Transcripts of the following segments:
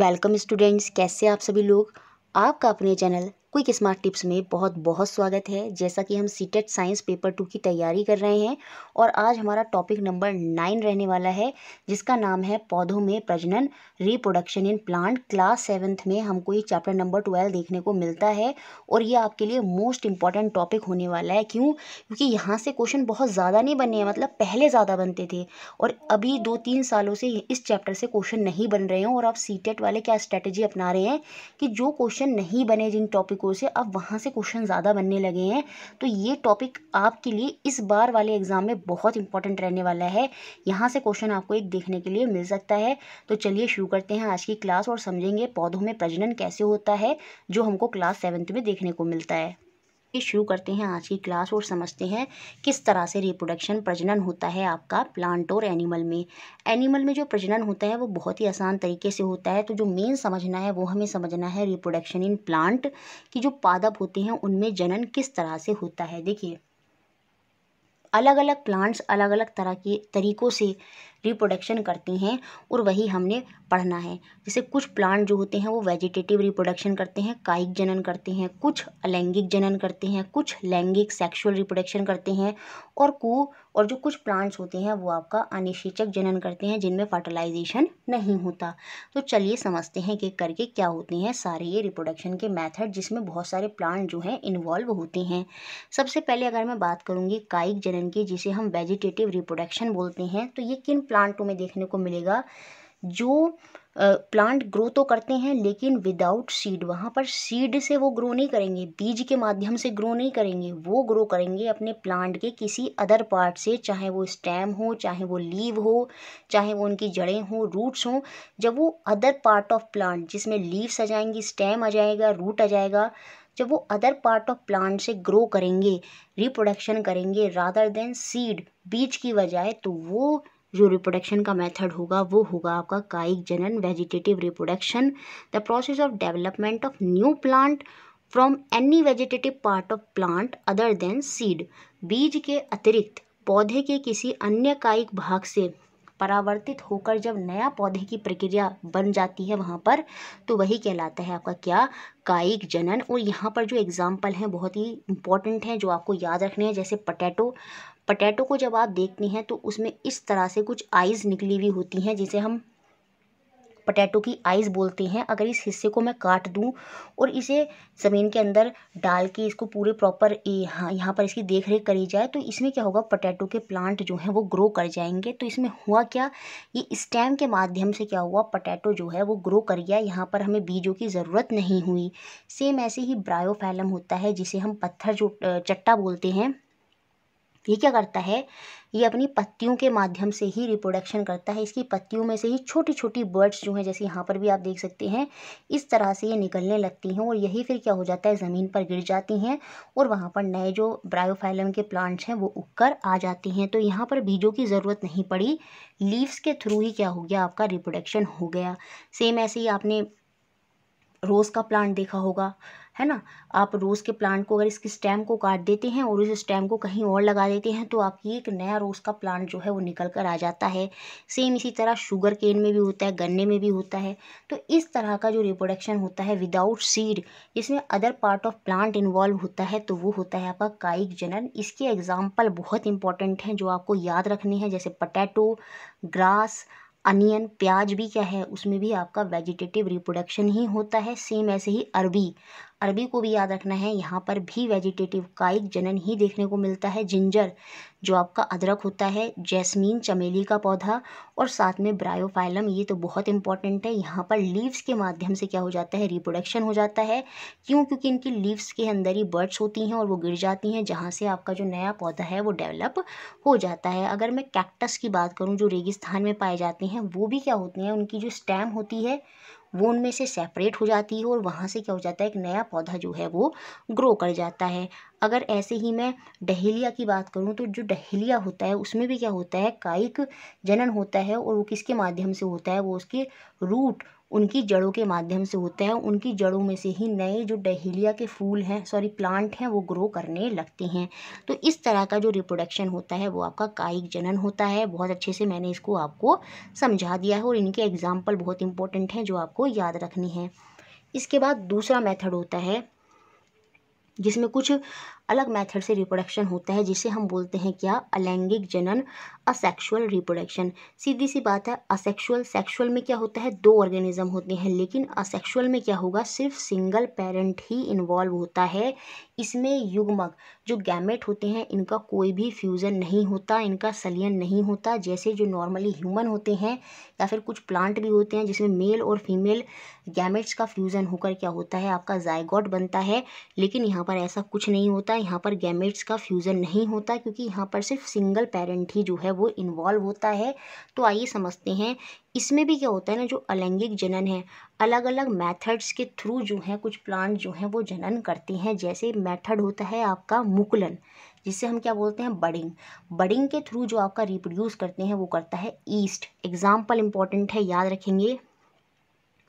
welcome students कैसे आप सभी लोग आपका अपने चैनल क्विक स्मार्ट टिप्स में बहुत बहुत स्वागत है जैसा कि हम सीटेट साइंस पेपर टू की तैयारी कर रहे हैं और आज हमारा टॉपिक नंबर नाइन रहने वाला है जिसका नाम है पौधों में प्रजनन reproduction in plant class seventh में हमको ये चैप्टर नंबर ट्वेल्व देखने को मिलता है और ये आपके लिए मोस्ट इंपॉर्टेंट टॉपिक होने वाला है क्यों क्योंकि यहाँ से क्वेश्चन बहुत ज़्यादा नहीं बने हैं मतलब पहले ज़्यादा बनते थे और अभी दो तीन सालों से इस चैप्टर से क्वेश्चन नहीं बन रहे हैं और आप सीटेट e वाले क्या स्ट्रैटेजी अपना रहे हैं कि जो क्वेश्चन नहीं बने जिन टॉपिक तरीक़ों से अब वहाँ से क्वेश्चन ज़्यादा बनने लगे हैं तो ये टॉपिक आपके लिए इस बार वाले एग्ज़ाम में बहुत इंपॉर्टेंट रहने वाला है यहाँ से क्वेश्चन आपको एक देखने के लिए मिल सकता है तो चलिए शुरू करते हैं आज की क्लास और समझेंगे पौधों में प्रजनन कैसे होता है जो हमको क्लास सेवन्थ में देखने को मिलता है शुरू करते हैं आज की क्लास और समझते हैं किस तरह से रिप्रोडक्शन प्रजनन होता है आपका प्लांट और एनिमल में एनिमल में जो प्रजनन होता है वो बहुत ही आसान तरीके से होता है तो जो मेन समझना है वो हमें समझना है रिप्रोडक्शन इन प्लांट कि जो पादप होते हैं उनमें जनन किस तरह से होता है देखिए अलग अलग प्लांट्स अलग अलग तरह के तरीक़ों से रिप्रोडक्शन करती हैं और वही हमने पढ़ना है जैसे कुछ प्लांट जो होते हैं वो वेजिटेटिव रिप्रोडक्शन करते हैं कायिक जनन करते हैं कुछ अलैंगिक जनन करते हैं कुछ लैंगिक सेक्सुअल रिप्रोडक्शन करते हैं और कु और जो कुछ प्लांट्स होते हैं वो आपका अनिषेचक जनन करते हैं जिनमें फर्टिलाइजेशन नहीं होता तो चलिए समझते हैं कि करके क्या होते हैं सारे ये रिप्रोडक्शन के मेथड जिसमें बहुत सारे प्लांट जो हैं इन्वॉल्व होते हैं सबसे पहले अगर मैं बात करूँगी कायिक जनन की जिसे हम वेजिटेटिव रिप्रोडक्शन बोलते हैं तो ये किन प्लांटों में देखने को मिलेगा जो प्लांट ग्रो तो करते हैं लेकिन विदाउट सीड वहाँ पर सीड से वो ग्रो नहीं करेंगे बीज के माध्यम से ग्रो नहीं करेंगे वो ग्रो करेंगे अपने प्लांट के किसी अदर पार्ट से चाहे वो स्टेम हो चाहे वो लीव हो चाहे वो उनकी जड़ें हों रूट्स हों जब वो अदर पार्ट ऑफ प्लांट जिसमें लीव्स आ जाएंगी स्टेम आ जाएगा रूट आ जाएगा जब वो अदर पार्ट ऑफ प्लांट से ग्रो करेंगे रिप्रोडक्शन करेंगे रादर देन सीड बीज की बजाय तो वो जो रिप्रोडक्शन का मेथड होगा वो होगा आपका कायिक जनन vegetative reproduction the process of development of new plant from any vegetative part of plant other than seed बीज के अतिरिक्त पौधे के किसी अन्य कायिक भाग से परावर्तित होकर जब नया पौधे की प्रक्रिया बन जाती है वहाँ पर तो वही कहलाता है आपका क्या कायिक जनन और यहाँ पर जो एग्ज़ाम्पल हैं बहुत ही इंपॉर्टेंट हैं जो आपको याद रखने हैं जैसे पटैटो पटैटो को जब आप देखते हैं तो उसमें इस तरह से कुछ आइज़ निकली हुई होती हैं जिसे हम पटैटो की आइज़ बोलते हैं अगर इस हिस्से को मैं काट दूं और इसे ज़मीन के अंदर डाल के इसको पूरे प्रॉपर हाँ, यहाँ पर इसकी देख रेख करी जाए तो इसमें क्या होगा पटैटो के प्लांट जो हैं वो ग्रो कर जाएंगे तो इसमें हुआ क्या ये स्टैम के माध्यम से क्या हुआ पटैटो जो है वो ग्रो कर गया यहाँ पर हमें बीजों की ज़रूरत नहीं हुई सेम ऐसे ही ब्रायोफैलम होता है जिसे हम पत्थर जो चट्टा बोलते हैं ये क्या करता है ये अपनी पत्तियों के माध्यम से ही रिप्रोडक्शन करता है इसकी पत्तियों में से ही छोटी छोटी बर्ड्स जो हैं जैसे यहाँ पर भी आप देख सकते हैं इस तरह से ये निकलने लगती हैं और यही फिर क्या हो जाता है ज़मीन पर गिर जाती हैं और वहाँ पर नए जो ब्रायोफाइलम के प्लांट्स हैं वो उग कर आ जाती हैं तो यहाँ पर बीजों की ज़रूरत नहीं पड़ी लीव्स के थ्रू ही क्या हो गया आपका रिप्रोडक्शन हो गया सेम ऐसे ही आपने रोज़ का प्लांट देखा होगा है ना आप रोज़ के प्लांट को अगर इसके स्टेम को काट देते हैं और इस स्टेम को कहीं और लगा देते हैं तो आपकी एक नया रोज़ का प्लांट जो है वो निकल कर आ जाता है सेम इसी तरह शुगर केन में भी होता है गन्ने में भी होता है तो इस तरह का जो रिप्रोडक्शन होता है विदाउट सीड इसमें other part of plant involve होता है तो वो होता है आपका कायिक जनन इसके एग्ज़ाम्पल बहुत इंपॉर्टेंट हैं जो आपको याद रखने हैं जैसे पटैटो ग्रास अनियन प्याज भी क्या है उसमें भी आपका वेजिटेटिव रिप्रोडक्शन ही होता है सेम ऐसे ही अरबी अरबी को भी याद रखना है यहाँ पर भी वेजिटेटिव कायिक जनन ही देखने को मिलता है जिंजर जो आपका अदरक होता है जैस्मीन चमेली का पौधा और साथ में ब्रायोफाइलम ये तो बहुत इंपॉर्टेंट है यहाँ पर लीव्स के माध्यम से क्या हो जाता है रिप्रोडक्शन हो जाता है क्यों क्योंकि इनकी लीव्स के अंदर ही बर्ड्स होती हैं और वो गिर जाती हैं जहाँ से आपका जो नया पौधा है वो डेवलप हो जाता है अगर मैं कैक्टस की बात करूँ जो रेगिस्तान में पाए जाते हैं वो भी क्या होते हैं उनकी जो स्टैम होती है वो उनमें से सेपरेट हो जाती है और वहाँ से क्या हो जाता है एक नया पौधा जो है वो ग्रो कर जाता है अगर ऐसे ही मैं डहेलिया की बात करूँ तो जो डहेलिया होता है उसमें भी क्या होता है कायिक जनन होता है और वो किसके माध्यम से होता है वो उसके रूट उनकी जड़ों के माध्यम से होता है उनकी जड़ों में से ही नए जो डहेलिया के फूल हैं सॉरी प्लांट हैं वो ग्रो करने लगते हैं तो इस तरह का जो रिप्रोडक्शन होता है वो आपका कायिक जनन होता है बहुत अच्छे से मैंने इसको आपको समझा दिया है और इनके एग्जाम्पल बहुत इंपॉर्टेंट हैं जो आपको याद रखनी है इसके बाद दूसरा मेथड होता है जिसमें कुछ अलग मेथड से रिप्रोडक्शन होता है जिसे हम बोलते हैं क्या अलैंगिक जनन असेक्सुअल रिप्रोडक्शन सीधी सी बात है असेक्सुअल सेक्सुअल में क्या होता है दो ऑर्गेनिज्म होते हैं लेकिन असेक्सुअल में क्या होगा सिर्फ सिंगल पेरेंट ही इन्वॉल्व होता है इसमें युग्मक जो गैमेट होते हैं इनका कोई भी फ्यूज़न नहीं होता इनका सलियन नहीं होता जैसे जो नॉर्मली ह्यूमन होते हैं या फिर कुछ प्लांट भी होते हैं जिसमें मेल और फीमेल गैमेट्स का फ्यूज़न होकर क्या होता है आपका जायगॉट बनता है लेकिन यहाँ पर ऐसा कुछ नहीं होता होता यहाँ पर गैमेट्स का फ्यूज़न नहीं होता क्योंकि यहाँ पर सिर्फ सिंगल पेरेंट ही जो है वो इन्वॉल्व होता है तो आइए समझते हैं इसमें भी क्या होता है ना जो अलैंगिक जनन है अलग अलग मेथड्स के थ्रू जो है कुछ प्लांट जो हैं वो जनन करते हैं जैसे मैथड होता है आपका मुकुलन जिसे हम क्या बोलते हैं बडिंग बडिंग के थ्रू जो आपका रिप्रोड्यूस करते हैं वो करता है ईस्ट एग्ज़ाम्पल इंपॉर्टेंट है याद रखेंगे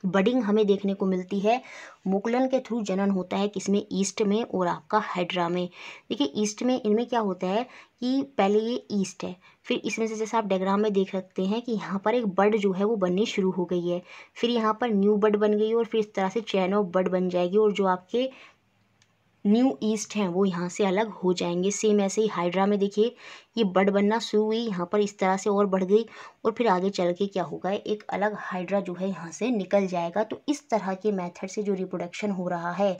बडिंग हमें देखने को मिलती है मुकुलन के थ्रू जनन होता है किसमें ईस्ट में और आपका हाइड्रा में देखिए ईस्ट में इनमें क्या होता है कि पहले ये ईस्ट है फिर इसमें से जैसा आप डायग्राम में देख सकते हैं कि यहाँ पर एक बर्ड जो है वो बननी शुरू हो गई है फिर यहाँ पर न्यू बर्ड बन गई और फिर इस तरह से चैन ऑफ बर्ड बन जाएगी और जो आपके न्यू ईस्ट हैं वो यहाँ से अलग हो जाएंगे सेम ऐसे ही हाइड्रा में देखिए ये बड बनना शुरू हुई यहाँ पर इस तरह से और बढ़ गई और फिर आगे चल के क्या होगा एक अलग हाइड्रा जो है यहाँ से निकल जाएगा तो इस तरह के मेथड से जो रिप्रोडक्शन हो रहा है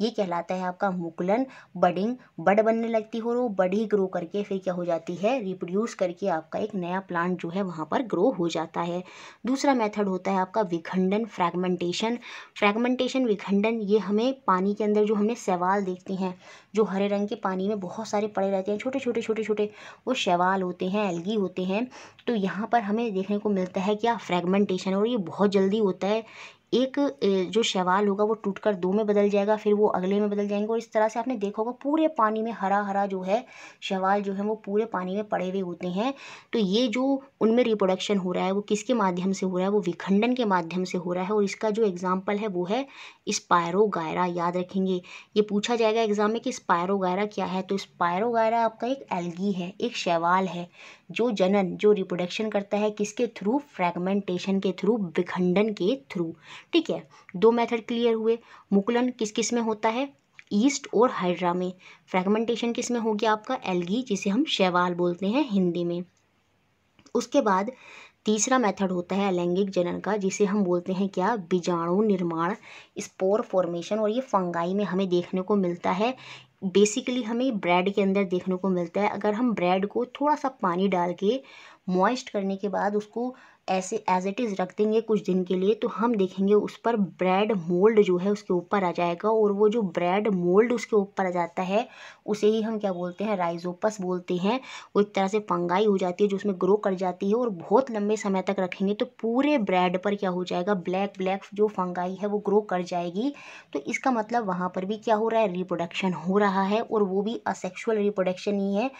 ये कहलाता है आपका मुकुलन बडिंग बड बनने लगती है और वो बड ही ग्रो करके फिर क्या हो जाती है रिप्रोड्यूस करके आपका एक नया प्लांट जो है वहाँ पर ग्रो हो जाता है दूसरा मेथड होता है आपका विखंडन फ्रैगमेंटेशन फ्रैगमेंटेशन विखंडन ये हमें पानी के अंदर जो हमने सवाल देखते हैं जो हरे रंग के पानी में बहुत सारे पड़े रहते हैं छोटे छोटे छोटे छोटे वो शैवाल होते हैं एलगी होते हैं तो यहाँ पर हमें देखने को मिलता है क्या फ्रेगमेंटेशन और ये बहुत जल्दी होता है एक जो शैवाल होगा वो टूटकर दो में बदल जाएगा फिर वो अगले में बदल जाएंगे और इस तरह से आपने देखा होगा पूरे पानी में हरा हरा जो है शैवाल जो है वो पूरे पानी में पड़े हुए होते हैं तो ये जो उनमें रिप्रोडक्शन हो रहा है वो किसके माध्यम से हो रहा है वो विखंडन के माध्यम से हो रहा है और इसका जो एग्ज़ाम्पल है वो है गायरा याद रखेंगे ये पूछा जाएगा एग्ज़ाम में कि स्पायरोगायरा क्या है तो स्पायरोगायरा आपका एक एल्गी है एक शैवाल है जो जनन जो रिप्रोडक्शन करता है किसके थ्रू फ्रैगमेंटेशन के थ्रू विखंडन के थ्रू ठीक है दो मेथड क्लियर हुए मुकुलन किस किस में होता है ईस्ट और हाइड्रा में फ्रैगमेंटेशन किस में हो गया आपका एलगी जिसे हम शैवाल बोलते हैं हिंदी में उसके बाद तीसरा मेथड होता है अलैंगिक जनन का जिसे हम बोलते हैं क्या बीजाणु निर्माण स्पोर फॉर्मेशन और ये फंगाई में हमें देखने को मिलता है बेसिकली हमें ब्रेड के अंदर देखने को मिलता है अगर हम ब्रेड को थोड़ा सा पानी डाल के मॉइस्ट करने के बाद उसको ऐसे एज इट इज़ रख देंगे कुछ दिन के लिए तो हम देखेंगे उस पर ब्रेड मोल्ड जो है उसके ऊपर आ जाएगा और वो जो ब्रेड मोल्ड उसके ऊपर आ जाता है उसे ही हम क्या बोलते हैं राइजोपस बोलते हैं वो एक तरह से पंगाई हो जाती है जो उसमें ग्रो कर जाती है और बहुत लंबे समय तक रखेंगे तो पूरे ब्रेड पर क्या हो जाएगा ब्लैक ब्लैक जो फंगाई है वो ग्रो कर जाएगी तो इसका मतलब वहाँ पर भी क्या हो रहा है रिप्रोडक्शन हो रहा है और वो भी असेक्शुअल रिप्रोडक्शन ही है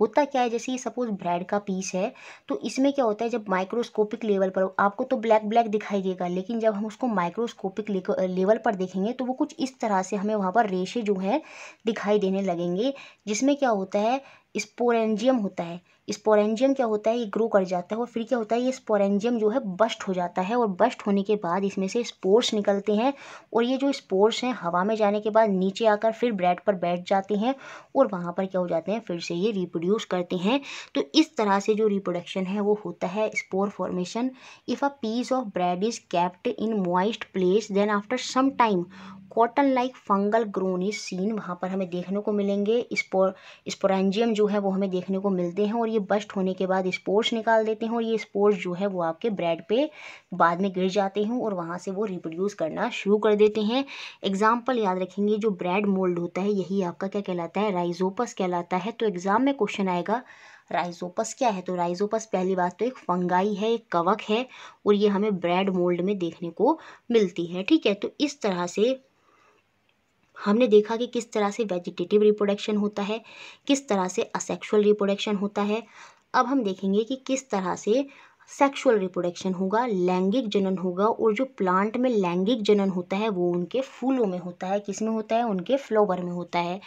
होता क्या है जैसे ये सपोज ब्रेड का पीस है तो इसमें क्या होता है जब माइक्रोस्कोपिक लेवल पर आपको तो ब्लैक ब्लैक दिखाई देगा लेकिन जब हम उसको माइक्रोस्कोपिक लेवल पर देखेंगे तो वो कुछ इस तरह से हमें वहाँ पर रेशे जो हैं दिखाई देने लगेंगे जिसमें क्या होता है स्पोरेंजियम होता है स्पोरेंजियम क्या होता है ये ग्रो कर जाता है और फिर क्या होता है ये स्पोरेंजियम जो है बस्ट हो जाता है और बस्ट होने के बाद इसमें से स्पोर्स निकलते हैं और ये जो स्पोर्स हैं हवा में जाने के बाद नीचे आकर फिर ब्रेड पर बैठ जाते हैं और वहाँ पर क्या हो जाते हैं फिर से ये रिप्रोड्यूस करते हैं तो इस तरह से जो रिप्रोडक्शन है वो होता है spore formation if a piece of bread is kept in moist place then after some time cotton like fungal grown is seen वहाँ पर हमें देखने को मिलेंगे स्पोर स्पोरेंजियम जो है वो हमें देखने को मिलते हैं और ये बस्ट होने के बाद स्पोर्ट्स निकाल देते हैं और ये स्पोर्ट्स जो है वो आपके ब्रेड पे बाद में गिर जाते हैं और वहाँ से वो रिप्रोड्यूस करना शुरू कर देते हैं एग्जाम्पल याद रखेंगे जो ब्रेड मोल्ड होता है यही आपका क्या कहलाता है राइजोपस कहलाता है तो एग्ज़ाम में क्वेश्चन आएगा राइजोपस क्या है तो राइजोपस पहली बात तो एक फंगाई है एक कवक है और ये हमें ब्रेड मोल्ड में देखने को मिलती है ठीक है तो इस तरह से हमने देखा कि किस तरह से वेजिटेटिव रिप्रोडक्शन होता है किस तरह से असेक्सुअल रिप्रोडक्शन होता है अब हम देखेंगे कि किस तरह से सेक्सुअल रिप्रोडक्शन होगा लैंगिक जनन होगा और जो प्लांट में लैंगिक जनन होता है वो उनके फूलों में होता है किस में होता है उनके फ्लावर में होता है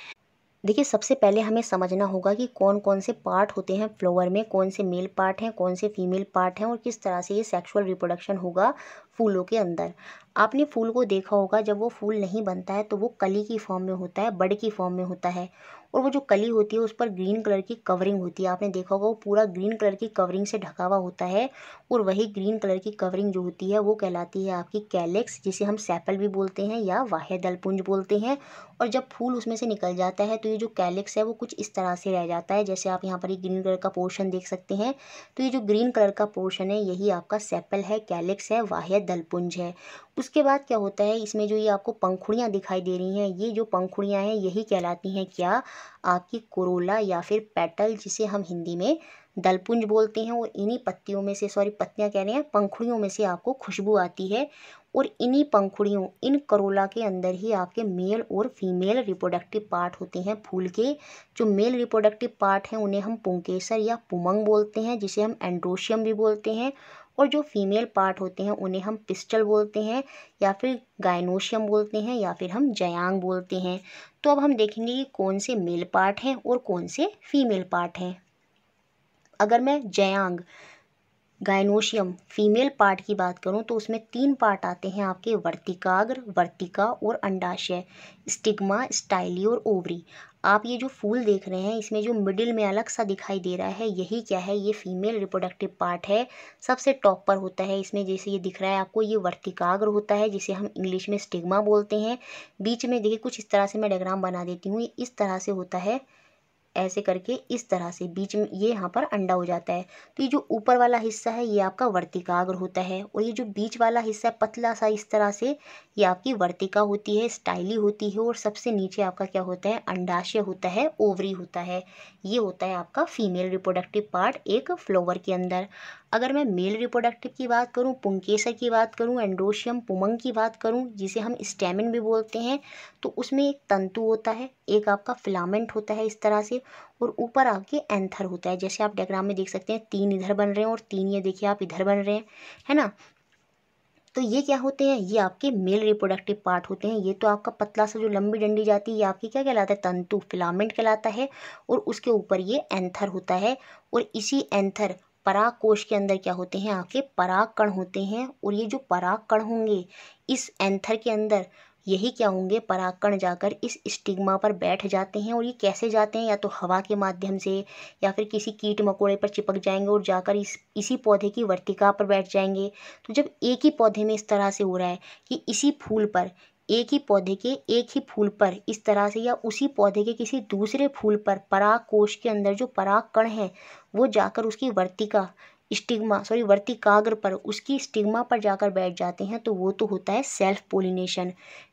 देखिए सबसे पहले हमें समझना होगा कि कौन कौन से पार्ट होते हैं फ्लोवर में कौन से मेल पार्ट हैं कौन से फीमेल पार्ट हैं और किस तरह से ये सेक्सुअल रिप्रोडक्शन होगा फूलों के अंदर आपने फूल को देखा होगा जब वो फूल नहीं बनता है तो वो कली की फॉर्म में होता है बड की फॉर्म में होता है और वो जो कली होती है उस पर ग्रीन कलर की कवरिंग होती है आपने देखा होगा वो पूरा ग्रीन कलर की कवरिंग से ढका हुआ होता है और वही ग्रीन कलर की कवरिंग जो होती है वो कहलाती है आपकी कैलेक्स जिसे हम सेपल भी बोलते हैं या वाह दलपुंज बोलते हैं और जब फूल उसमें से निकल जाता है तो ये जो कैलेक्स है वो कुछ इस तरह से रह जाता है जैसे आप यहाँ पर ये ग्रीन कलर का पोर्शन देख सकते हैं तो ये जो ग्रीन कलर का पोर्शन है यही आपका सेपल है कैलेक्स है वाह दलपुंज है उसके बाद क्या होता है इसमें जो ये आपको पंखुड़ियाँ दिखाई दे रही हैं ये जो पंखुड़ियाँ हैं यही कहलाती हैं क्या आपकी कोरोला या फिर पेटल जिसे हम हिंदी में दलपुंज बोलते हैं और इन्हीं पत्तियों में से सॉरी पत्तियाँ कह रहे हैं पंखुड़ियों में से आपको खुशबू आती है और इन्हीं पंखुड़ियों इन करोला के अंदर ही आपके मेल और फीमेल रिप्रोडक्टिव पार्ट होते हैं फूल के जो मेल रिप्रोडक्टिव पार्ट हैं उन्हें हम पुंकेसर या पुमंग बोलते हैं जिसे हम एंड्रोशियम भी बोलते हैं और जो फीमेल पार्ट होते हैं उन्हें हम पिस्टल बोलते हैं या फिर गायनोशियम बोलते हैं या फिर हम जयांग बोलते हैं तो अब हम देखेंगे कि कौन से मेल पार्ट हैं और कौन से फीमेल पार्ट हैं अगर मैं जयांग गायनोशियम फीमेल पार्ट की बात करूं तो उसमें तीन पार्ट आते हैं आपके वर्तिकाग्र वर्तिका और अंडाशय स्टिग्मा स्टाइली और ओवरी आप ये जो फूल देख रहे हैं इसमें जो मिडिल में अलग सा दिखाई दे रहा है यही क्या है ये फीमेल रिप्रोडक्टिव पार्ट है सबसे टॉप पर होता है इसमें जैसे ये दिख रहा है आपको ये वर्तिकाग्र होता है जिसे हम इंग्लिश में स्टिग्मा बोलते हैं बीच में देखिए कुछ इस तरह से मैं डायग्राम बना देती हूँ इस तरह से होता है ऐसे करके इस तरह से बीच में ये यहाँ पर अंडा हो जाता है तो ये जो ऊपर वाला हिस्सा है ये आपका वर्तिकाग्र होता है और ये जो बीच वाला हिस्सा है पतला सा इस तरह से ये आपकी वर्तिका होती है स्टाइली होती है और सबसे नीचे आपका क्या होता है अंडाशय होता है ओवरी होता है ये होता है आपका फीमेल रिप्रोडक्टिव पार्ट एक फ्लोवर के अंदर अगर मैं मेल रिप्रोडक्टिव की बात करूँ पुंकेसर की बात करूँ एंड्रोशियम पुमंग की बात करूँ जिसे हम स्टेमिन भी बोलते हैं तो उसमें एक तंतु होता है एक आपका फिलामेंट होता है इस तरह से और ऊपर आपके एंथर होता है जैसे आप डायग्राम में देख सकते हैं तीन इधर बन रहे हैं और तीन ये देखिए आप इधर बन रहे हैं है ना तो ये क्या होते हैं ये आपके मेल रिप्रोडक्टिव पार्ट होते हैं ये तो आपका पतला सा जो लंबी डंडी जाती है ये आपकी क्या कहलाता है तंतु फिलामेंट कहलाता है और उसके ऊपर ये एंथर होता है और इसी एंथर पराग कोश के अंदर क्या होते हैं आपके पराग कण होते हैं और ये जो पराग कण होंगे इस एंथर के अंदर यही क्या होंगे पराग कण जाकर इस स्टिग्मा पर बैठ जाते हैं और ये कैसे जाते हैं या तो हवा के माध्यम से या फिर किसी कीट मकोड़े पर चिपक जाएंगे और जाकर इस इसी पौधे की वर्तिका पर बैठ जाएंगे तो जब एक ही पौधे में इस तरह से हो रहा है कि इसी फूल पर एक ही पौधे के एक ही फूल पर इस तरह से या उसी पौधे के किसी दूसरे फूल पर पराग कोश के अंदर जो पराग कण है वो जाकर उसकी वर्तिका स्टिग्मा सॉरी वर्तिकाग्र पर उसकी स्टिग्मा पर जाकर बैठ जाते हैं तो वो तो होता है सेल्फ पोलिनेशन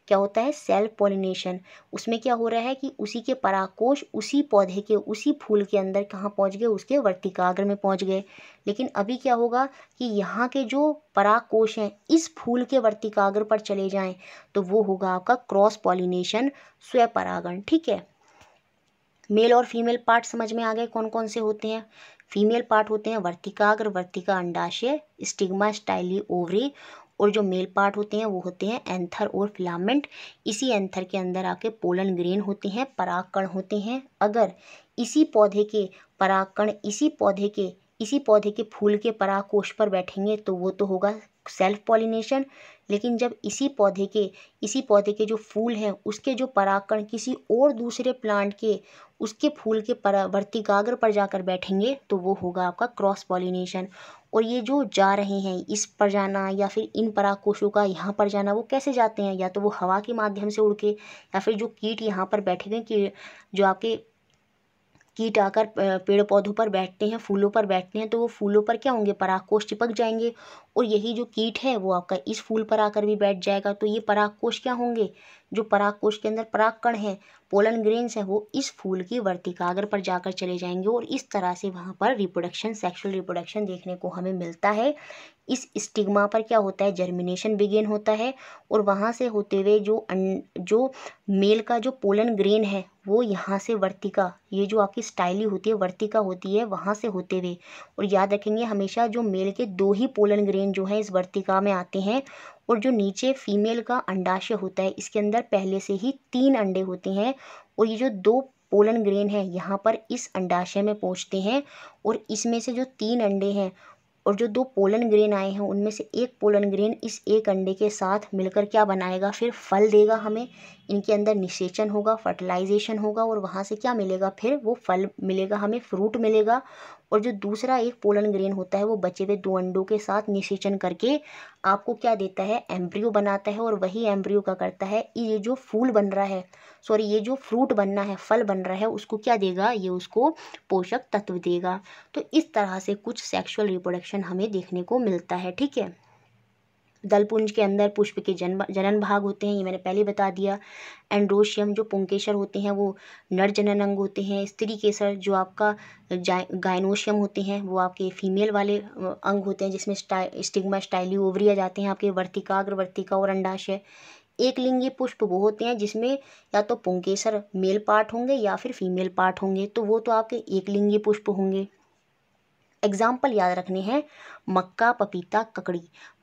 क्या होता है सेल्फ पोलिनेशन उसमें क्या हो रहा है कि उसी के पराकोश उसी पौधे के उसी फूल के अंदर कहाँ पहुँच गए उसके वर्तिकाग्र में पहुँच गए लेकिन अभी क्या होगा कि यहाँ के जो पराकोश हैं इस फूल के वर्तिकाग्र पर चले जाएँ तो वो होगा आपका क्रॉस पॉलिनेशन स्वपरागण ठीक है मेल और फीमेल पार्ट समझ में आ गए कौन कौन से होते हैं फीमेल पार्ट होते हैं वर्तिकाग्र वर्तिका अंडाशय स्टिग्मा स्टाइली ओवरी और जो मेल पार्ट होते हैं वो होते हैं एंथर और फिलामेंट इसी एंथर के अंदर आके पोलन ग्रेन होते हैं परागकण होते हैं अगर इसी पौधे के परागकण इसी पौधे के इसी पौधे के फूल के पराग कोश पर बैठेंगे तो वो तो होगा सेल्फ पॉलिनेशन लेकिन जब इसी पौधे के इसी पौधे के जो फूल हैं उसके जो परागकण किसी और दूसरे प्लांट के उसके फूल के परावर्तिकाग्र पर जाकर बैठेंगे तो वो होगा आपका क्रॉस पॉलिनेशन और ये जो जा रहे हैं इस पर जाना या फिर इन पराग कोशों का यहाँ पर जाना वो कैसे जाते हैं या तो वो हवा के माध्यम से उड़ के या फिर जो कीट यहाँ पर बैठे गए कि जो आपके कीट आकर पेड़ पौधों पर बैठते हैं फूलों पर बैठते हैं तो वो फूलों पर क्या होंगे परागकोश चिपक जाएंगे और यही जो कीट है वो आपका इस फूल पर आकर भी बैठ जाएगा तो ये परागकोश क्या होंगे जो परागकोश के अंदर परागकण हैं पोलन ग्रेन्स हैं वो इस फूल की कागर पर जाकर चले जाएंगे और इस तरह से वहाँ पर रिप्रोडक्शन सेक्शुअल रिप्रोडक्शन देखने को हमें मिलता है इस स्टिग्मा पर क्या होता है जर्मिनेशन बिगेन होता है और वहाँ से होते हुए जो अन जो मेल का जो पोलन ग्रेन है वो यहाँ से वर्तिका ये जो आपकी स्टाइली होती है वर्तिका होती है वहाँ से होते हुए और याद रखेंगे हमेशा जो मेल के दो ही पोलन ग्रेन जो है इस वर्तिका में आते हैं और जो नीचे फीमेल का अंडाशय होता है इसके अंदर पहले से ही तीन अंडे होते हैं और ये जो दो पोलन ग्रेन है यहाँ पर इस अंडाशय में पहुँचते हैं और इसमें से जो तीन अंडे हैं और जो दो पोलन ग्रेन आए हैं उनमें से एक पोलन ग्रेन इस एक अंडे के साथ मिलकर क्या बनाएगा फिर फल देगा हमें इनके अंदर निषेचन होगा फर्टिलाइजेशन होगा और वहाँ से क्या मिलेगा फिर वो फल मिलेगा हमें फ्रूट मिलेगा और जो दूसरा एक पोलन ग्रेन होता है वो बचे हुए दो अंडों के साथ निषेचन करके आपको क्या देता है एम्ब्रियो बनाता है और वही एम्ब्रियो का करता है ये जो फूल बन रहा है सॉरी ये जो फ्रूट बनना है फल बन रहा है उसको क्या देगा ये उसको पोषक तत्व देगा तो इस तरह से कुछ सेक्शुअल रिप्रोडक्शन हमें देखने को मिलता है ठीक है दलपुंज के अंदर पुष्प के जन्म जनन भाग होते हैं ये मैंने पहले बता दिया एंड्रोशियम जो पुंकेशर होते हैं वो नर जनन अंग होते हैं स्त्री केसर जो आपका गायनोशियम होते हैं वो आपके फीमेल वाले अंग होते हैं जिसमें स्टिग्मा स्टाइली ओवरी जाते हैं आपके वर्तिकाग्र वर्तिका और अंडाशय एक लिंगी पुष्प वो होते हैं जिसमें या तो पुंकेसर मेल पार्ट होंगे या फिर फीमेल पार्ट होंगे तो वो तो आपके एक लिंगी पुष्प होंगे एग्ज़ाम्पल याद रखने हैं मक्का पपीता ककड़ी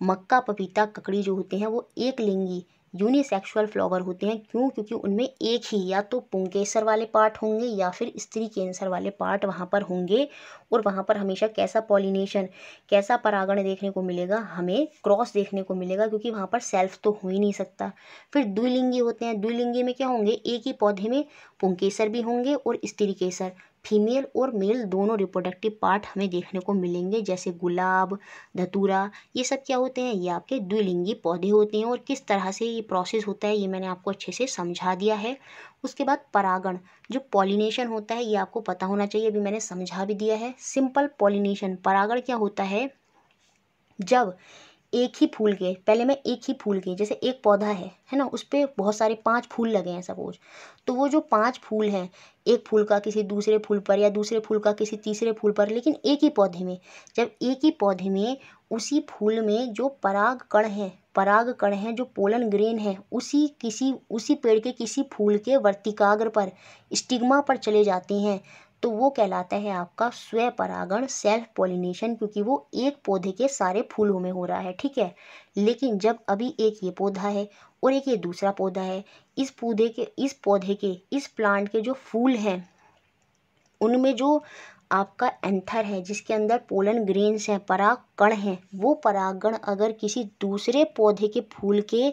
मक्का पपीता ककड़ी जो होते हैं वो एक लिंगी यूनिसेक्सुअल फ्लावर होते हैं क्यों क्योंकि उनमें एक ही या तो पुंकेसर वाले पार्ट होंगे या फिर स्त्री केंसर वाले पार्ट वहाँ पर होंगे और वहाँ पर हमेशा कैसा पॉलिनेशन कैसा परागण देखने को मिलेगा हमें क्रॉस देखने को मिलेगा क्योंकि वहाँ पर सेल्फ तो हो ही नहीं सकता फिर द्विलिंगी होते हैं द्विलिंगी में क्या होंगे एक ही पौधे में पुंकेसर भी होंगे और स्त्री केसर फीमेल और मेल दोनों रिप्रोडक्टिव पार्ट हमें देखने को मिलेंगे जैसे गुलाब धतूरा ये सब क्या होते हैं ये आपके द्विलिंगी पौधे होते हैं और किस तरह से ये प्रोसेस होता है ये मैंने आपको अच्छे से समझा दिया है उसके बाद परागण जो पॉलिनेशन होता है ये आपको पता होना चाहिए अभी मैंने समझा भी दिया है सिंपल पॉलिनेशन परागण क्या होता है जब एक ही फूल के पहले मैं एक ही फूल के जैसे एक पौधा है है ना उस पर बहुत सारे पाँच फूल लगे हैं सपोज तो वो जो पाँच फूल हैं एक फूल का किसी दूसरे फूल पर या दूसरे फूल का किसी तीसरे फूल पर लेकिन एक ही पौधे में जब एक ही पौधे में उसी फूल में जो पराग कण हैं पराग कण हैं जो पोलन ग्रेन है उसी किसी उसी पेड़ के किसी फूल के वर्तिकाग्र पर स्टिग्मा पर चले जाते हैं तो वो कहलाता है आपका स्वय परागण सेल्फ पोलिनेशन क्योंकि वो एक पौधे के सारे फूलों में हो रहा है ठीक है लेकिन जब अभी एक ये पौधा है और एक ये दूसरा पौधा है इस पौधे के इस पौधे के इस प्लांट के जो फूल हैं उनमें जो आपका एंथर है जिसके अंदर पोलन ग्रेन्स हैं कण हैं वो परागण अगर किसी दूसरे पौधे के फूल के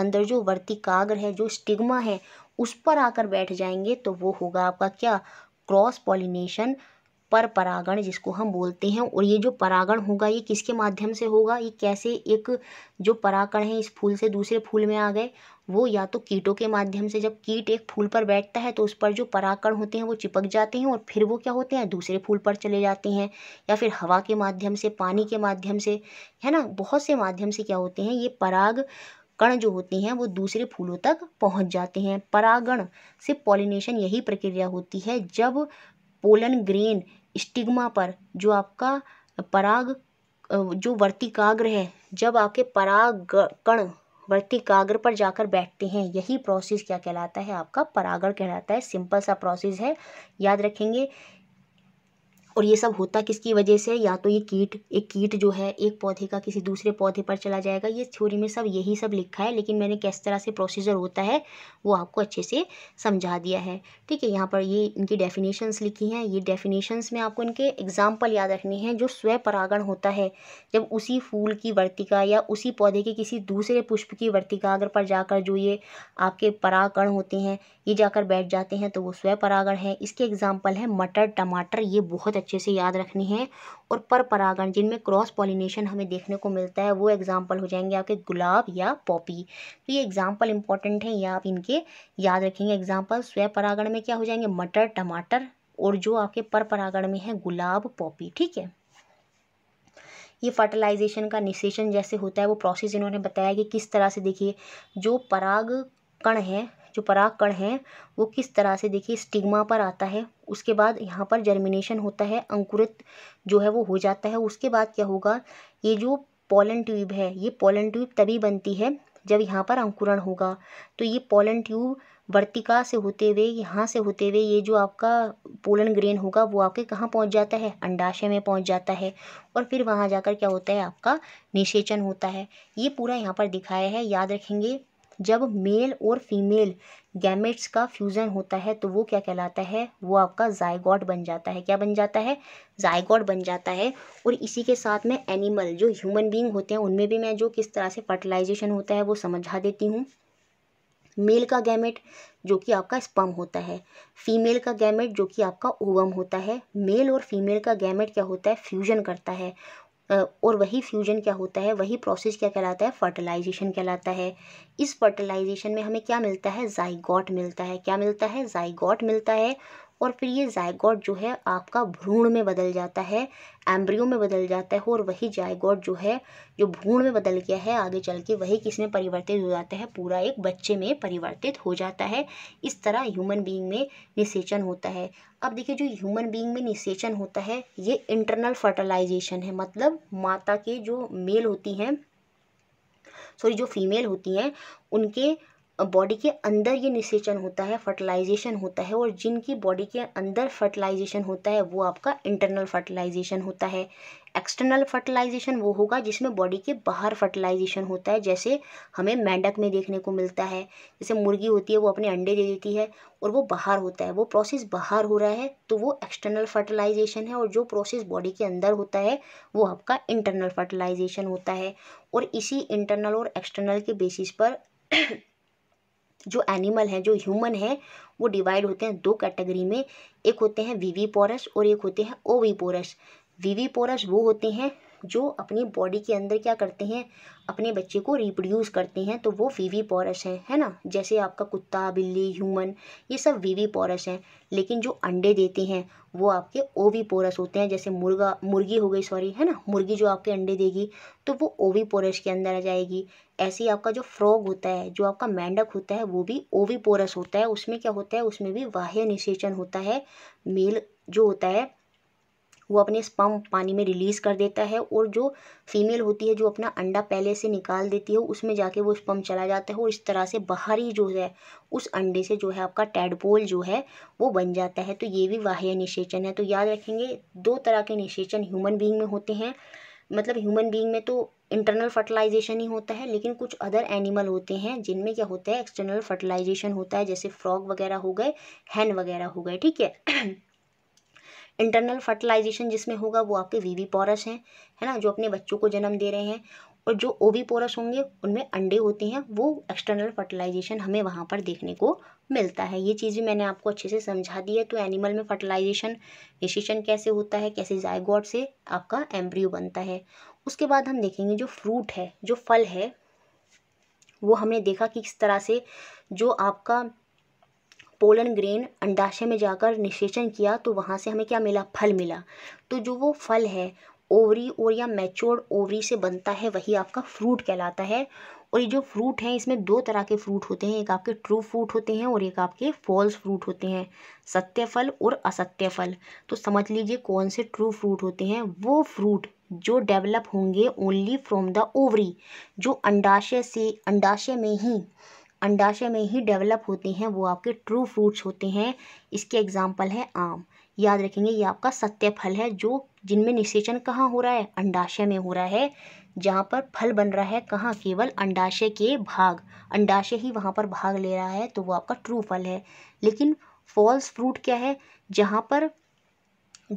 अंदर जो वर्तिकाग्र है जो स्टिग्मा है उस पर आकर बैठ जाएंगे तो वो होगा आपका क्या क्रॉस पॉलिनेशन पर परागण जिसको हम बोलते हैं और ये जो परागण होगा ये किसके माध्यम से होगा ये कैसे एक जो परागण है इस फूल से दूसरे फूल में आ गए वो या तो कीटों के माध्यम से जब कीट एक फूल पर बैठता है तो उस पर जो परागण होते हैं वो चिपक जाते हैं और फिर वो क्या होते हैं दूसरे फूल पर चले जाते हैं या फिर हवा के माध्यम से पानी के माध्यम से है ना बहुत से माध्यम से क्या होते हैं ये पराग कण जो होते हैं वो दूसरे फूलों तक पहुंच जाते हैं परागण से पॉलिनेशन यही प्रक्रिया होती है जब पोलन ग्रेन स्टिग्मा पर जो आपका पराग जो वर्तिकाग्र है जब आपके पराग कण वर्तिकाग्र पर जाकर बैठते हैं यही प्रोसेस क्या कहलाता है आपका परागण कहलाता है सिंपल सा प्रोसेस है याद रखेंगे और ये सब होता किसकी वजह से या तो ये कीट एक कीट जो है एक पौधे का किसी दूसरे पौधे पर चला जाएगा ये थ्योरी में सब यही सब लिखा है लेकिन मैंने किस तरह से प्रोसीजर होता है वो आपको अच्छे से समझा दिया है ठीक है यहाँ पर ये इनकी डेफिनेशंस लिखी हैं ये डेफिनेशंस में आपको इनके एग्जाम्पल याद रखने हैं जो स्व परागण होता है जब उसी फूल की वर्तिका या उसी पौधे के किसी दूसरे पुष्प की वर्तिका अगर पर जाकर जो ये आपके परागण होते हैं ये जाकर बैठ जाते हैं तो वो स्वपरागण है इसके एग्जाम्पल है मटर टमाटर ये बहुत अच्छे से याद रखनी है और पर परागण जिनमें क्रॉस पॉलिनेशन हमें देखने को मिलता है वो एग्ज़ाम्पल हो जाएंगे आपके गुलाब या पॉपी तो ये एग्ज़ाम्पल इंपॉर्टेंट हैं या आप इनके याद रखेंगे एग्ज़ाम्पल स्वय परागण में क्या हो जाएंगे मटर टमाटर और जो आपके पर परागण में है गुलाब पॉपी ठीक है ये फर्टिलाइजेशन का निशेषण जैसे होता है वो प्रोसेस इन्होंने बताया कि किस तरह से देखिए जो पराग कण है जो परागकण हैं वो किस तरह से देखिए स्टिग्मा पर आता है उसके बाद यहाँ पर जर्मिनेशन होता है अंकुरित जो है वो हो जाता है उसके बाद क्या होगा ये जो पोलन ट्यूब है ये पोलन ट्यूब तभी बनती है जब यहाँ पर अंकुरण होगा तो ये पोलन ट्यूब वर्तिका से होते हुए यहाँ से होते हुए ये जो आपका पोलन ग्रेन होगा वो आपके कहाँ पहुँच जाता है अंडाशय में पहुँच जाता है और फिर वहाँ जाकर क्या होता है आपका निषेचन होता है ये पूरा यहाँ पर दिखाया है याद रखेंगे जब मेल और फीमेल गैमेट्स का फ्यूज़न होता है तो वो क्या कहलाता है वो आपका जायगॉड बन जाता है क्या बन जाता है जायगॉड बन जाता है और इसी के साथ में एनिमल जो ह्यूमन बींग होते हैं उनमें भी मैं जो किस तरह से फर्टिलाइजेशन होता है वो समझा देती हूँ मेल का गैमेट जो कि आपका स्पम होता है फीमेल का गैमेट जो कि आपका ओवम होता है मेल और फीमेल का गैमेट क्या होता है फ्यूजन करता है और वही फ्यूजन क्या होता है वही प्रोसेस क्या कहलाता है फर्टिलाइजेशन कहलाता है इस फर्टिलाइजेशन में हमें क्या मिलता है जाइगॉट मिलता है क्या मिलता है जाइगॉट मिलता है और फिर ये जायगॉड जो है आपका भ्रूण में बदल जाता है एम्ब्रियो में बदल जाता है और वही जायगॉड जो है जो भ्रूण में बदल गया है आगे चल के वही किस में परिवर्तित हो जाता है पूरा एक बच्चे में परिवर्तित हो जाता है इस तरह ह्यूमन बींग में निषेचन होता है अब देखिए जो ह्यूमन बींग में निषेचन होता है ये इंटरनल फर्टिलाइजेशन है मतलब माता के जो मेल होती हैं सॉरी जो फीमेल होती हैं उनके बॉडी के अंदर ये निषेचन होता है फर्टिलाइजेशन होता है और जिनकी बॉडी के अंदर फर्टिलाइजेशन होता है वो आपका इंटरनल फर्टिलाइजेशन होता है एक्सटर्नल फर्टिलाइजेशन वो होगा जिसमें बॉडी के बाहर फर्टिलाइजेशन होता है जैसे हमें मेंढक में देखने को मिलता है जैसे मुर्गी होती है वो अपने अंडे दे देती है और वो बाहर होता है वो प्रोसेस बाहर हो रहा है तो वो एक्सटर्नल फर्टिलाइजेशन है और जो प्रोसेस बॉडी के अंदर होता है वो आपका इंटरनल फर्टिलाइजेशन होता है और इसी इंटरनल और एक्सटर्नल के बेसिस पर जो एनिमल हैं जो ह्यूमन हैं वो डिवाइड होते हैं दो कैटेगरी में एक होते हैं वीवी पोरस और एक होते हैं पोरस वीवी पोरस वो होते हैं जो अपनी बॉडी के अंदर क्या करते हैं अपने बच्चे को रिप्रोड्यूस करते हैं तो वो वीवी पॉरस हैं है ना जैसे आपका कुत्ता बिल्ली ह्यूमन ये सब वीवी पॉरस हैं लेकिन जो अंडे देते हैं वो आपके ओवी पोरस होते हैं जैसे मुर्गा मुर्गी हो गई सॉरी है ना मुर्गी जो आपके अंडे देगी तो वो ओवी पोरस के अंदर आ जाएगी ऐसे ही आपका जो फ्रॉग होता है जो आपका मेंढक होता है वो भी ओवी पोरस होता है उसमें क्या होता है उसमें भी बाह्य निषेचन होता है मेल जो होता है वो अपने स्पम पानी में रिलीज़ कर देता है और जो फीमेल होती है जो अपना अंडा पहले से निकाल देती है उसमें जाके वो स्पम चला जाता है और इस तरह से बाहर ही जो है उस अंडे से जो है आपका टैडपोल जो है वो बन जाता है तो ये भी बाह्य निषेचन है तो याद रखेंगे दो तरह के निषेचन ह्यूमन बींग में होते हैं मतलब ह्यूमन बींग में तो इंटरनल फर्टिलाइजेशन ही होता है लेकिन कुछ अदर एनिमल होते हैं जिनमें क्या होता है एक्सटर्नल फर्टिलाइजेशन होता है जैसे फ्रॉग वगैरह हो गए हैन वगैरह हो गए ठीक है इंटरनल फर्टिलाइजेशन जिसमें होगा वो आपके वीवी पोरस हैं है ना जो अपने बच्चों को जन्म दे रहे हैं और जो ओवी पोरस होंगे उनमें अंडे होते हैं वो एक्सटर्नल फर्टिलाइजेशन हमें वहाँ पर देखने को मिलता है ये चीज़ें मैंने आपको अच्छे से समझा दी है तो एनिमल में फर्टिलाइजेशन निशिचन कैसे होता है कैसे जायगॉड से आपका एम्ब्रियो बनता है उसके बाद हम देखेंगे जो फ्रूट है जो फल है वो हमने देखा कि किस तरह से जो आपका पोलन ग्रेन अंडाशय में जाकर निषेचन किया तो वहाँ से हमें क्या मिला फल मिला तो जो वो फल है ओवरी और या मैच्योर्ड ओवरी से बनता है वही आपका फ्रूट कहलाता है और ये जो फ्रूट हैं इसमें दो तरह के फ्रूट होते हैं एक आपके ट्रू फ्रूट होते हैं और एक आपके फॉल्स फ्रूट होते हैं सत्य फल और असत्य फल तो समझ लीजिए कौन से ट्रू फ्रूट होते हैं वो फ्रूट जो डेवलप होंगे ओनली फ्रॉम द ओवरी जो अंडाशय से अंडाशय में ही अंडाशय में ही डेवलप होते हैं वो आपके ट्रू फ्रूट्स होते हैं इसके एग्जाम्पल है आम याद रखेंगे ये आपका सत्य फल है जो जिनमें निषेचन कहाँ हो रहा है अंडाशय में हो रहा है जहाँ पर फल बन रहा है कहाँ केवल अंडाशय के भाग अंडाशय ही वहाँ पर भाग ले रहा है तो वो आपका ट्रू फल है लेकिन फॉल्स फ्रूट क्या है जहाँ पर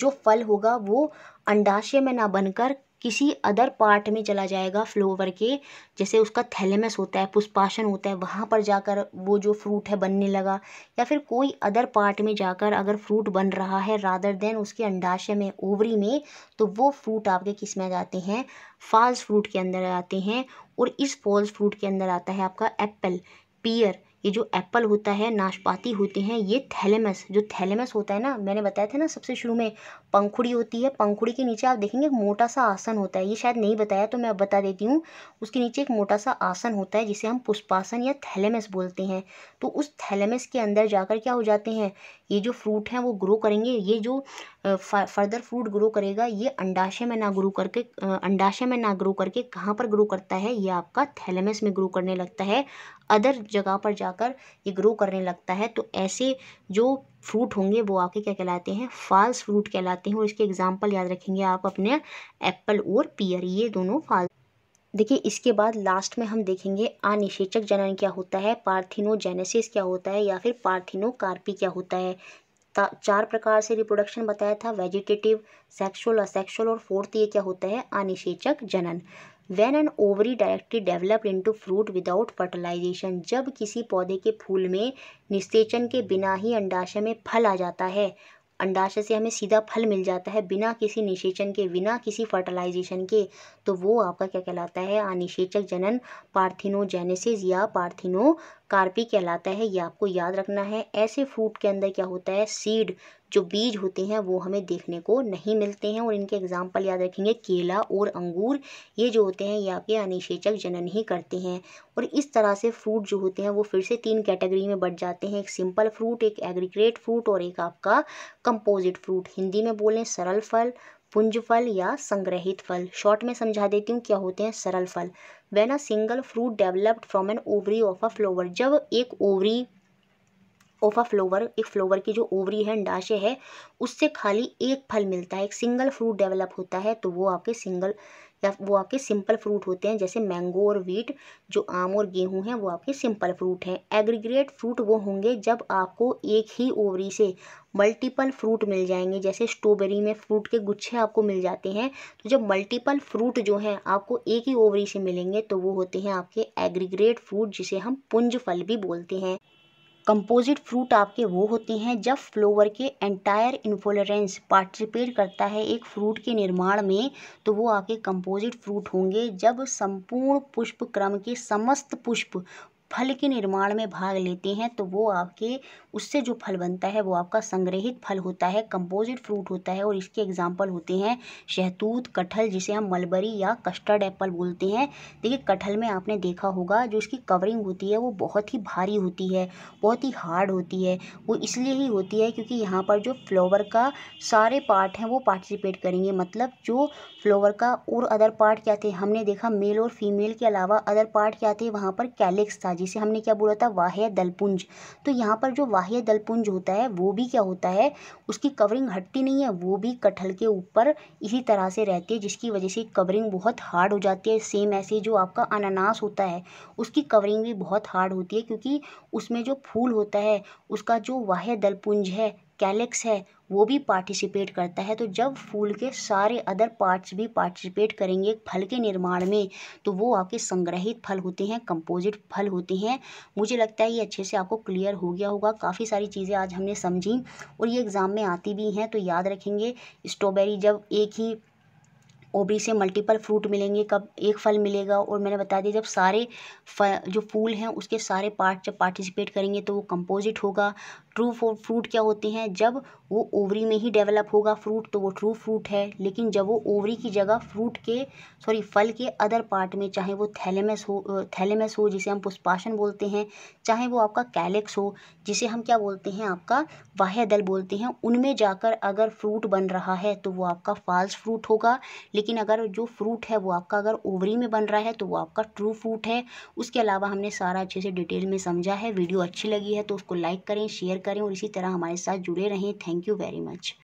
जो फल होगा वो अंडाशय में ना बनकर किसी अदर पार्ट में चला जाएगा फ्लोवर के जैसे उसका थैलेमस होता है पुष्पाशन होता है वहाँ पर जाकर वो जो फ्रूट है बनने लगा या फिर कोई अदर पार्ट में जाकर अगर फ्रूट बन रहा है रादर देन उसके अंडाशय में ओवरी में तो वो फ्रूट आपके किस में जाते हैं फॉल्स फ्रूट के अंदर आते हैं और इस फॉल्स फ्रूट के अंदर आता है आपका एप्पल पियर ये जो एप्पल होता है नाशपाती होते हैं ये थैलेमस जो थैलेमस होता है ना मैंने बताया था ना सबसे शुरू में पंखुड़ी होती है पंखुड़ी के नीचे आप देखेंगे एक मोटा सा आसन होता है ये शायद नहीं बताया तो मैं अब बता देती हूँ उसके नीचे एक मोटा सा आसन होता है जिसे हम पुष्पासन या थैलेमस बोलते हैं तो उस थैलेमस के अंदर जाकर क्या हो जाते हैं ये जो फ्रूट हैं वो ग्रो करेंगे ये जो फर्दर फ्रूट ग्रो करेगा ये अंडाशय में ना ग्रो करके अंडाशय में ना ग्रो करके कहाँ पर ग्रो करता है ये आपका थैलेमस में ग्रो करने लगता है अदर जगह पर जाकर ये ग्रो करने लगता है तो ऐसे जो फ्रूट होंगे वो आपके क्या कहलाते हैं फाल्स फ्रूट कहलाते हैं और इसके एग्जाम्पल याद रखेंगे आप अपने एप्पल और पियर ये दोनों फाल्स देखिए इसके बाद लास्ट में हम देखेंगे अनिषेचक जनन क्या होता है पार्थिनोजेनेसिस क्या होता है या फिर पार्थिनोकार्पी क्या होता है चार प्रकार से रिप्रोडक्शन बताया था वेजिटेटिव सेक्सुअल असेक्सुअल और फोर्थ ये क्या होता है अनिषेचक जनन when an ovary directly developed into fruit without fertilization जब किसी पौधे के फूल में निस्तेचन के बिना ही अंडाशय में फल आ जाता है अंडाशय से हमें सीधा फल मिल जाता है बिना किसी निषेचन के बिना किसी फर्टिलाइजेशन के तो वो आपका क्या कहलाता है अनिषेचक जनन पार्थिनोजेनेसिस या पार्थिनो कार्पी कहलाता है ये आपको याद रखना है ऐसे फ्रूट के अंदर क्या होता है सीड जो बीज होते हैं वो हमें देखने को नहीं मिलते हैं और इनके एग्जाम्पल याद रखेंगे केला और अंगूर ये जो होते हैं ये आपके अनिशेचक जनन ही करते हैं और इस तरह से फ्रूट जो होते हैं वो फिर से तीन कैटेगरी में बढ़ जाते हैं एक सिंपल फ्रूट एक एग्रीग्रेट फ्रूट और एक आपका कंपोजिट फ्रूट हिंदी में बोलें सरल फल पुंज फल या संग्रहित फल शॉर्ट में समझा देती हूँ क्या होते हैं सरल फल when a single fruit developed from an ovary of a flower जब एक ओवरी ऑफ अ फ्लोवर एक फ्लोवर की जो ओवरी है अंडाशय है उससे खाली एक फल मिलता है एक सिंगल फ्रूट डेवलप होता है तो वो आपके सिंगल या वो आपके सिंपल फ्रूट होते हैं जैसे मैंगो और वीट जो आम और गेहूं हैं वो आपके सिंपल फ्रूट हैं एग्रीग्रेट फ्रूट वो होंगे जब आपको एक ही ओवरी से मल्टीपल फ्रूट मिल जाएंगे जैसे स्ट्रॉबेरी में फ्रूट के गुच्छे आपको मिल जाते हैं तो जब मल्टीपल फ्रूट जो हैं आपको एक ही ओवरी से मिलेंगे तो वो होते हैं आपके एग्रीग्रेट फ्रूट जिसे हम पुंज फल भी बोलते हैं कंपोजिट फ्रूट आपके वो होते हैं जब फ्लोवर के एंटायर इन्फ्लोरेंस पार्टिसिपेट करता है एक फ्रूट के निर्माण में तो वो आपके कंपोजिट फ्रूट होंगे जब संपूर्ण पुष्प क्रम के समस्त पुष्प फल के निर्माण में भाग लेते हैं तो वो आपके उससे जो फल बनता है वो आपका संग्रहित फल होता है कंपोजिट फ्रूट होता है और इसके एग्जाम्पल होते हैं शहतूत कटहल जिसे हम मलबरी या कस्टर्ड एप्पल बोलते हैं देखिए कटहल में आपने देखा होगा जो इसकी कवरिंग होती है वो बहुत ही भारी होती है बहुत ही हार्ड होती है वो इसलिए ही होती है क्योंकि यहाँ पर जो फ्लोवर का सारे पार्ट हैं वो पार्टिसिपेट करेंगे मतलब जो फ्लोवर का और अदर पार्ट क्या थे हमने देखा मेल और फीमेल के अलावा अदर पार्ट क्या थे वहाँ पर कैलेक्स था जिसे हमने क्या बोला था वाह्य दलपुंज तो यहाँ पर जो वाह्य दलपुंज होता है वो भी क्या होता है उसकी कवरिंग हटती नहीं है वो भी कटहल के ऊपर इसी तरह से रहती है जिसकी वजह से कवरिंग बहुत हार्ड हो जाती है सेम ऐसे जो आपका अनानास होता है उसकी कवरिंग भी बहुत हार्ड होती है क्योंकि उसमें जो फूल होता है उसका जो वाह्य दलपुंज है कैलेक्स है वो भी पार्टिसिपेट करता है तो जब फूल के सारे अदर पार्ट्स भी पार्टिसिपेट करेंगे फल के निर्माण में तो वो आपके संग्रहित फल होते हैं कंपोजिट फल होते हैं मुझे लगता है ये अच्छे से आपको क्लियर हो गया होगा काफ़ी सारी चीज़ें आज हमने समझी और ये एग्ज़ाम में आती भी हैं तो याद रखेंगे स्ट्रॉबेरी जब एक ही ओबी से मल्टीपल फ्रूट मिलेंगे कब एक फल मिलेगा और मैंने बता दिया जब सारे जो फूल हैं उसके सारे पार्ट जब पार्टिसिपेट करेंगे तो वो कंपोजिट होगा ट्रू फ्रूट क्या होते हैं जब वो ओवरी में ही डेवलप होगा फ्रूट तो वो ट्रू फ्रूट है लेकिन जब वो ओवरी की जगह फ्रूट के सॉरी फल के अदर पार्ट में चाहे वो थैलेमस हो थैलेमस हो जिसे हम पुष्पाशन बोलते हैं चाहे वो आपका कैलेक्स हो जिसे हम क्या बोलते हैं आपका बाह्य दल बोलते हैं उनमें जाकर अगर फ्रूट बन रहा है तो वो आपका फाल्स फ्रूट होगा लेकिन अगर जो फ्रूट है वो आपका अगर ओवरी में बन रहा है तो वो आपका ट्रू फ्रूट है उसके अलावा हमने सारा अच्छे से डिटेल में समझा है वीडियो अच्छी लगी है तो उसको लाइक करें शेयर करें और इसी तरह हमारे साथ जुड़े रहें थैंक यू वेरी मच